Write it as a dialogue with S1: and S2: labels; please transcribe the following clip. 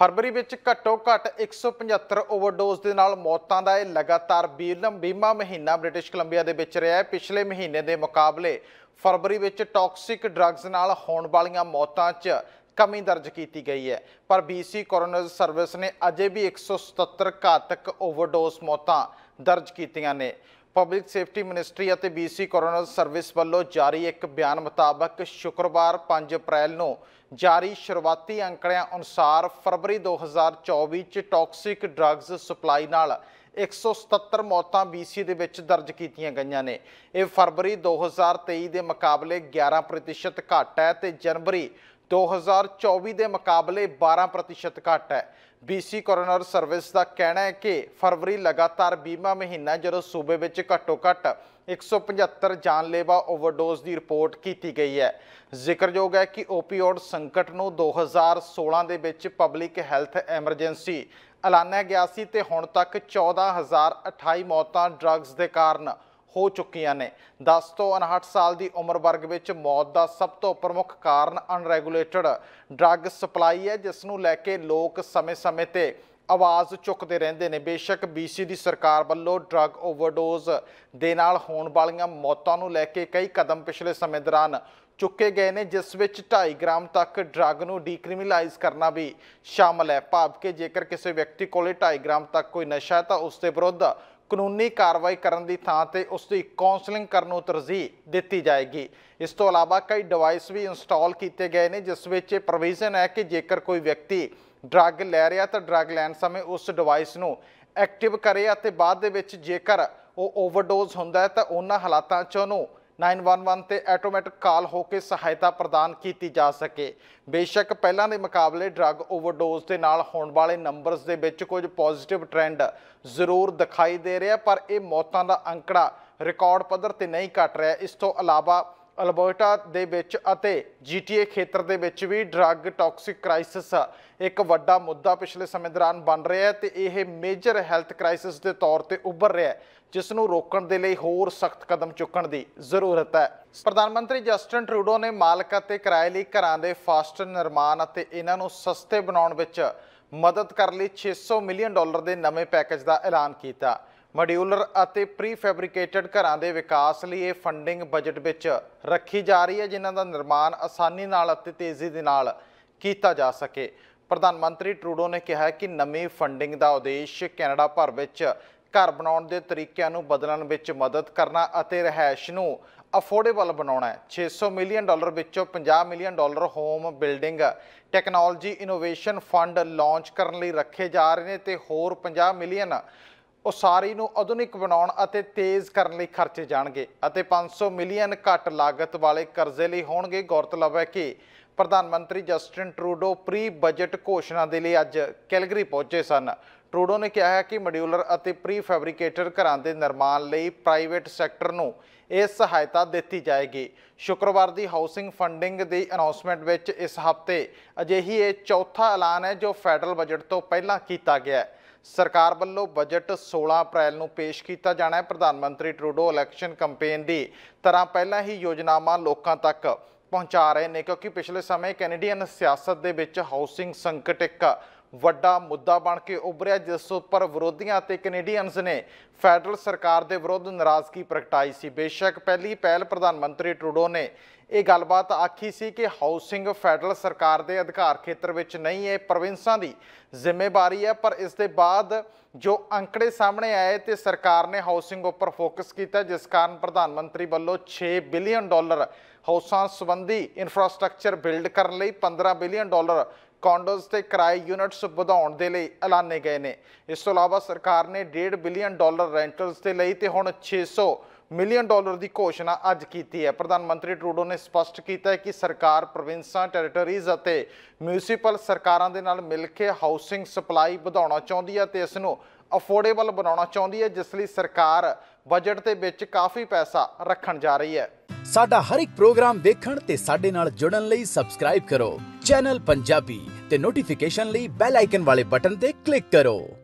S1: ਫਰਵਰੀ ਵਿੱਚ ਘੱਟੋ ਘੱਟ 175 ਓਵਰਡੋਜ਼ ਦੇ ਨਾਲ ਮੌਤਾਂ ਦਾ ਇਹ ਲਗਾਤਾਰ ਬੀਮਾ ਮਹੀਨਾ ਬ੍ਰਿਟਿਸ਼ ਕੋਲੰਬੀਆ ਦੇ ਵਿੱਚ ਰਿਹਾ ਹੈ ਪਿਛਲੇ ਮਹੀਨੇ ਦੇ ਮੁਕਾਬਲੇ ਫਰਵਰੀ ਵਿੱਚ ਟੌਕਸਿਕ ਡਰੱਗਸ ਨਾਲ ਹੋਣ ਵਾਲੀਆਂ ਮੌਤਾਂ 'ਚ ਕਮੀ ਦਰਜ ਕੀਤੀ ਗਈ ਹੈ ਪਰ BC ਕੋਰੋਨਰ ਸਰਵਿਸ ਨੇ ਅਜੇ ਵੀ 177 ਘਾਤਕ ਓਵਰਡੋਜ਼ ਮੌਤਾਂ ਦਰਜ ਕੀਤੀਆਂ ਨੇ ਪਬਲਿਕ ਸੇਫਟੀ ਮਿਨਿਸਟਰੀ ਅਤੇ ਬੀਸੀ ਕੋਰੋਨਰ ਸਰਵਿਸ ਵੱਲੋਂ ਜਾਰੀ ਇੱਕ ਬਿਆਨ ਮੁਤਾਬਕ ਸ਼ੁੱਕਰਵਾਰ 5 ਅਪ੍ਰੈਲ ਨੂੰ ਜਾਰੀ ਸ਼ੁਰੂਆਤੀ ਅੰਕੜਿਆਂ ਅਨੁਸਾਰ ਫਰਵਰੀ 2024 ਚ ਟੌਕਸਿਕ ਡਰੱਗਸ ਸਪਲਾਈ ਨਾਲ 177 ਮੌਤਾਂ ਬੀਸੀ ਦੇ ਵਿੱਚ ਦਰਜ ਕੀਤੀਆਂ ਗਈਆਂ ਨੇ ਇਹ ਫਰਵਰੀ 2023 ਦੇ ਮੁਕਾਬਲੇ 11% ਘੱਟ ਹੈ ਤੇ ਜਨਵਰੀ 2024 ਦੇ ਮੁਕਾਬਲੇ 12% ਘਟ ਹੈ BC ਕੋਰੋਨਰ ਸਰਵਿਸ ਦਾ ਕਹਿਣਾ ਹੈ ਕਿ ਫਰਵਰੀ ਲਗਾਤਾਰ ਬੀਮਾ ਮਹੀਨਾ ਜਦੋਂ ਸੂਬੇ ਵਿੱਚ ਘੱਟੋ-ਘੱਟ 175 ਜਾਨਲੇਵਾ ਓਵਰਡੋਜ਼ ਦੀ ਰਿਪੋਰਟ ਕੀਤੀ ਗਈ ਹੈ ਜ਼ਿਕਰਯੋਗ ਹੈ ਕਿ ਓਪੀਓਡ ਸੰਕਟ ਨੂੰ 2016 ਦੇ ਵਿੱਚ ਪਬਲਿਕ ਹੈਲਥ ਐਮਰਜੈਂਸੀ ਐਲਾਨਿਆ ਗਿਆ ਸੀ ਤੇ ਹੁਣ ਤੱਕ 14028 ਮੌਤਾਂ ਡਰੱਗਸ ਦੇ ਕਾਰਨ ਹੋ ਚੁੱਕੀਆਂ ਨੇ 10 ਤੋਂ 59 ਸਾਲ ਦੀ ਉਮਰ ਵਰਗ ਵਿੱਚ ਮੌਤ ਦਾ ਸਭ ਤੋਂ ਪ੍ਰਮੁੱਖ ਕਾਰਨ ਅਨਰੈਗੂਲੇਟਡ ਡਰੱਗ ਸਪਲਾਈ ਹੈ ਜਿਸ ਨੂੰ ਲੈ ਕੇ ਲੋਕ ਸਮੇਂ-ਸਮੇਂ ਤੇ ਆਵਾਜ਼ ਚੁੱਕਦੇ ਰਹਿੰਦੇ ਨੇ ਬੇਸ਼ੱਕ ਬੀਸੀ ਦੀ ਸਰਕਾਰ ਵੱਲੋਂ ਡਰੱਗ ਓਵਰਡੋਜ਼ ਦੇ ਨਾਲ ਹੋਣ ਵਾਲੀਆਂ ਮੌਤਾਂ ਨੂੰ ਲੈ ਕੇ ਕਈ ਕਦਮ ਪਿਛਲੇ ਸਮੇਂ ਦੌਰਾਨ ਚੁੱਕੇ ਗਏ ਨੇ ਜਿਸ ਵਿੱਚ 2.5 ਗ੍ਰਾਮ ਤੱਕ ਡਰੱਗ ਨੂੰ ਡੀਕ੍ਰਿਮੀਨਲਾਈਜ਼ ਕਰਨਾ ਵੀ ਸ਼ਾਮਲ ਹੈ ਭਾਵ ਕਿ ਜੇਕਰ ਕਿਸੇ ਵਿਅਕਤੀ ਕੋਲੇ 2.5 ਗ੍ਰਾਮ ਤੱਕ ਕੋਈ ਨਸ਼ਾ ਹੈ ਤਾਂ ਉਸ ਦੇ ਵਿਰੁੱਧ ਕਾਨੂੰਨੀ ਕਾਰਵਾਈ ਕਰਨ ਦੀ ਥਾਂ ਤੇ ਉਸ ਦੀ ਕਾਉਂਸਲਿੰਗ ਕਰਨ ਨੂੰ ਤਰਜੀਹ ਦਿੱਤੀ ਜਾਏਗੀ ਇਸ ਤੋਂ ਇਲਾਵਾ ਕਈ ਡਿਵਾਈਸ ਵੀ ਇੰਸਟਾਲ ਕੀਤੇ ਗਏ ਨੇ ਜਿਸ ਵਿੱਚ ਇਹ ਪ੍ਰੋਵੀਜ਼ਨ ਹੈ ਕਿ ਜੇਕਰ ਕੋਈ ਵਿਅਕਤੀ ਡਰੱਗ ਲੈ ਰਿਹਾ ਤਾਂ ਡਰੱਗ ਲੈਣ ਸਮੇਂ ਉਸ ਡਿਵਾਈਸ ਨੂੰ ਐਕਟਿਵ ਕਰੇ ਅਤੇ ਬਾਅਦ ਦੇ ਵਿੱਚ ਜੇਕਰ ਉਹ ਓਵਰਡੋਜ਼ ਹੁੰਦਾ ਹੈ ਤਾਂ ਉਹਨਾਂ ਹਾਲਾਤਾਂ 'ਚ ਉਹਨੂੰ 911 ਤੇ ਆਟੋਮੈਟਿਕ ਕਾਲ ਹੋ ਕੇ ਸਹਾਇਤਾ ਪ੍ਰਦਾਨ ਕੀਤੀ ਜਾ ਸਕੇ ਬੇਸ਼ੱਕ ਪਹਿਲਾਂ ਦੇ ਮੁਕਾਬਲੇ ਡਰੱਗ ਓਵਰਡੋਜ਼ ਦੇ ਨਾਲ ਹੋਣ ਵਾਲੇ ਨੰਬਰਸ ਦੇ ਵਿੱਚ ਕੁਝ ਪੋਜ਼ਿਟਿਵ ਟ੍ਰੈਂਡ ਜ਼ਰੂਰ ਦਿਖਾਈ ਦੇ ਰਿਹਾ ਪਰ ਇਹ ਮੌਤਾਂ ਦਾ ਅੰਕੜਾ ਰਿਕਾਰਡ ਪੱਧਰ ਤੇ ਨਹੀਂ ਘਟ ਰਿਹਾ ਇਸ ਤੋਂ ਇਲਾਵਾ ਅਲਬਰਟਾ ਦੇ ਵਿੱਚ ਅਤੇ ਜੀਟੀਏ ਖੇਤਰ ਦੇ ਵਿੱਚ ਵੀ ਡਰੱਗ ਟੌਕਸਿਕ ਕ੍ਰਾਈਸਿਸ ਇੱਕ ਵੱਡਾ ਮੁੱਦਾ ਪਿਛਲੇ ਸਮੇਂ ਦੌਰਾਨ ਬਣ ਰਿਹਾ ਹੈ ਤੇ ਇਹ ਮੇਜਰ ਹੈਲਥ ਕ੍ਰਾਈਸਿਸ ਦੇ ਤੌਰ ਤੇ ਉੱਭਰ ਰਿਹਾ ਹੈ ਜਿਸ ਨੂੰ ਰੋਕਣ ਦੇ ਲਈ ਹੋਰ ਸਖਤ ਕਦਮ ਚੁੱਕਣ ਦੀ ਜ਼ਰੂਰਤ ਹੈ ਪ੍ਰਧਾਨ ਮੰਤਰੀ ਜਸਟਨ ਟਰੂਡੋ ਨੇ ਮਾਲਕ ਅਤੇ ਕਿਰਾਏ ਲਈ ਘਰਾਂ ਦੇ ਫਾਸਟ ਨਿਰਮਾਣ ਅਤੇ ਇਹਨਾਂ ਨੂੰ ਸਸਤੇ ਬਣਾਉਣ ਵਿੱਚ ਮਦਦ ਕਰਨ ਲਈ 600 ਮਿਲੀਅਨ ਡਾਲਰ ਦੇ ਨਵੇਂ ਪੈਕੇਜ ਦਾ ਐਲਾਨ ਕੀਤਾ ਮੋਡਿਊਲਰ ਅਤੇ ਪ੍ਰੀਫੈਬਰਿਕੇਟਡ ਘਰਾਂ ਦੇ ਵਿਕਾਸ ਲਈ ਇਹ ਫੰਡਿੰਗ ਬਜਟ ਵਿੱਚ ਰੱਖੀ ਜਾ ਰਹੀ ਹੈ ਜਿਨ੍ਹਾਂ ਦਾ ਨਿਰਮਾਣ ਆਸਾਨੀ ਨਾਲ ਅਤੇ ਤੇਜ਼ੀ ਦੇ ਨਾਲ ਕੀਤਾ ਜਾ ਸਕੇ ਪ੍ਰਧਾਨ ਮੰਤਰੀ ਟਰੂਡੋ ਨੇ ਕਿਹਾ ਕਿ ਨਵੀਂ ਫੰਡਿੰਗ ਦਾ ਉਦੇਸ਼ ਕੈਨੇਡਾ ਭਰ ਵਿੱਚ ਘਰ ਬਣਾਉਣ ਦੇ ਤਰੀਕਿਆਂ ਨੂੰ ਬਦਲਣ ਵਿੱਚ ਮਦਦ ਕਰਨਾ ਅਤੇ ਰਹਿائش ਨੂੰ ਅਫੋਰਡੇਬਲ ਬਣਾਉਣਾ ਹੈ 600 ਮਿਲੀਅਨ ਡਾਲਰ ਵਿੱਚੋਂ 50 million dollar home building technology innovation fund launch ਕਰਨ ਲਈ ਰੱਖੇ ਜਾ ਰਹੇ ਨੇ ਤੇ ਹੋਰ 50 ਮਿਲੀਅਨ ਉਸਾਰੀ ਨੂੰ ਆਧੁਨਿਕ ਬਣਾਉਣ ਅਤੇ ਤੇਜ਼ ਕਰਨ ਲਈ ਖਰਚੇ ਜਾਣਗੇ ਅਤੇ 500 ਮਿਲੀਅਨ ਘੱਟ ਲਾਗਤ ਵਾਲੇ ਕਰਜ਼ੇ ਲਈ ਹੋਣਗੇ ਗੌਰਤਲਬ ਹੈ ਕਿ ਪ੍ਰਧਾਨ ਮੰਤਰੀ ਜਸਟਿਨ ਟਰੂਡੋ ਪ੍ਰੀ ਬਜਟ ਘੋਸ਼ਣਾ ਦੇ ਲਈ ਅੱਜ ਕੈਲਗਰੀ ਪਹੁੰਚੇ ਸਨ ਟਰੂਡੋ ਨੇ ਕਿਹਾ ਹੈ ਕਿ ਮੋਡਿਊਲਰ ਅਤੇ ਪ੍ਰੀ ਫੈਬਰਿਕੇਟਰ ਘਰਾਂ ਦੇ ਨਿਰਮਾਣ ਲਈ ਪ੍ਰਾਈਵੇਟ ਸੈਕਟਰ ਨੂੰ ਇਹ ਸਹਾਇਤਾ ਦਿੱਤੀ ਜਾਏਗੀ ਸ਼ੁੱਕਰਵਾਰ ਦੀ ਹਾਊਸਿੰਗ ਫੰਡਿੰਗ ਦੀ ਅਨਾਉਂਸਮੈਂਟ ਵਿੱਚ ਇਸ ਹਫਤੇ ਅਜਿਹੀ ਇਹ ਚੌਥਾ ਐਲਾਨ ਹੈ ਜੋ ਫੈਡਰਲ ਬਜਟ ਤੋਂ ਪਹਿਲਾਂ ਕੀਤਾ ਗਿਆ ਹੈ ਸਰਕਾਰ ਵੱਲੋਂ ਬਜਟ 16 ਅਪ੍ਰੈਲ ਨੂੰ ਪੇਸ਼ ਕੀਤਾ ਜਾਣਾ ਹੈ ਪ੍ਰਧਾਨ ਮੰਤਰੀ ਟਰੂਡੋ ਇਲੈਕਸ਼ਨ ਕੈਂਪੇਨ ਦੀ ਤਰ੍ਹਾਂ ਪਹਿਲਾਂ ਹੀ ਯੋਜਨਾਵਾਂ ਲੋਕਾਂ ਤੱਕ ਪਹੁੰਚਾ ਰਹੇ ਨੇ ਕਿਉਂਕਿ ਪਿਛਲੇ ਸਮੇਂ ਕੈਨੇਡੀਅਨ ਸਿਆਸਤ ਦੇ ਵਿੱਚ ਹਾਊਸਿੰਗ ਸੰਕਟ ਇੱਕ ਵੱਡਾ ਮੁੱਦਾ ਬਣ ਕੇ ਉੱਭਰਿਆ ਜਿਸ ਉੱਪਰ ਵਿਰੋਧੀਆਂ ਅਤੇ ਕੈਨੇਡੀਅਨਸ ਨੇ ਫੈਡਰਲ ਸਰਕਾਰ ਦੇ ਵਿਰੁੱਧ ਨਾਰਾਜ਼ਗੀ ਪ੍ਰਗਟਾਈ ਸੀ ਬੇਸ਼ੱਕ ਪਹਿਲੀ ਪਹਿਲ ਪ੍ਰਧਾਨ ਮੰਤਰੀ ਟਰੂਡੋ ਨੇ ਇਹ ਗੱਲਬਾਤ ਆਖੀ ਸੀ ਕਿ ਹਾਊਸਿੰਗ ਫੈਡਰਲ ਸਰਕਾਰ ਦੇ ਅਧਿਕਾਰ ਖੇਤਰ ਵਿੱਚ ਨਹੀਂ ਹੈ ਪ੍ਰੋਵਿੰਸਾਂ ਦੀ ਜ਼ਿੰਮੇਵਾਰੀ ਹੈ ਪਰ ਇਸ ਦੇ ਬਾਅਦ ਜੋ ਅੰਕੜੇ ਸਾਹਮਣੇ ਆਏ ਤੇ ਸਰਕਾਰ ਨੇ ਹਾਊਸਿੰਗ ਉੱਪਰ ਫੋਕਸ ਕੀਤਾ ਜਿਸ ਕਾਰਨ ਪ੍ਰਧਾਨ ਮੰਤਰੀ ਵੱਲੋਂ 6 ਬਿਲੀਅਨ ਡਾਲਰ ਹਾਊਸਾਂ ਸੰਬੰਧੀ ਇਨਫਰਾਸਟ੍ਰਕਚਰ ਬਿਲਡ ਕਰਨ ਲਈ 15 ਬਿਲੀਅਨ ਡਾਲਰ ਕੌਂਡੋਸ ਤੇ ਕਿਰਾਏ ਯੂਨਿਟਸ ਵਧਾਉਣ ਦੇ ਲਈ ਐਲਾਨੇ ਗਏ ਨੇ ਇਸ ਤੋਂ ਇਲਾਵਾ ਸਰਕਾਰ ਨੇ 1.5 ਬਿਲੀਅਨ ਡਾਲਰ ਰੈਂਟਲਸ ਤੇ ਲਈ ਤੇ ਹੁਣ 600 ਮਿਲੀਅਨ ਡਾਲਰ ਦੀ ਘੋਸ਼ਣਾ ਅੱਜ ਕੀਤੀ ਹੈ ਪ੍ਰਧਾਨ ਮੰਤਰੀ ਟਰੂਡੋ ਨੇ ਸਪਸ਼ਟ ਕੀਤਾ ਹੈ ਕਿ ਸਰਕਾਰ ਪ੍ਰੋਵਿੰਸਾਂ ਟੈਰੀਟਰੀਜ਼ ਅਤੇ ਮਿਊਨਿਸਪਲ ਸਰਕਾਰਾਂ ਦੇ ਨਾਲ ਮਿਲ ਕੇ ਹਾਊਸਿੰਗ ਸਪਲਾਈ ਵਧਾਉਣਾ ਚਾਹੁੰਦੀ ਹੈ ਤੇ ਇਸ ਨੂੰ ਅਫੋਰਡੇਬਲ ਬਣਾਉਣਾ ਚਾਹੁੰਦੀ ਹੈ ਜਿਸ ਲਈ ਸਰਕਾਰ ਬਜਟ ਦੇ ਵਿੱਚ ਕਾਫੀ ਪੈਸਾ ਰੱਖਣ ਜਾ ਰਹੀ ਹੈ ਸਾਡਾ ਹਰ ਇੱਕ ਪ੍ਰੋਗਰਾਮ ਦੇਖਣ ਤੇ ਸਾਡੇ ਨਾਲ ਜੁੜਨ ਲਈ ਸਬਸਕ੍ਰਾਈਬ ਕਰੋ ਚੈਨਲ ਪੰਜਾਬੀ ਤੇ ਨੋਟੀਫਿਕੇਸ਼ਨ ਲਈ ਬੈਲ ਆਈਕਨ ਵਾਲੇ ਬਟਨ ਤੇ ਕਲਿੱਕ ਕਰੋ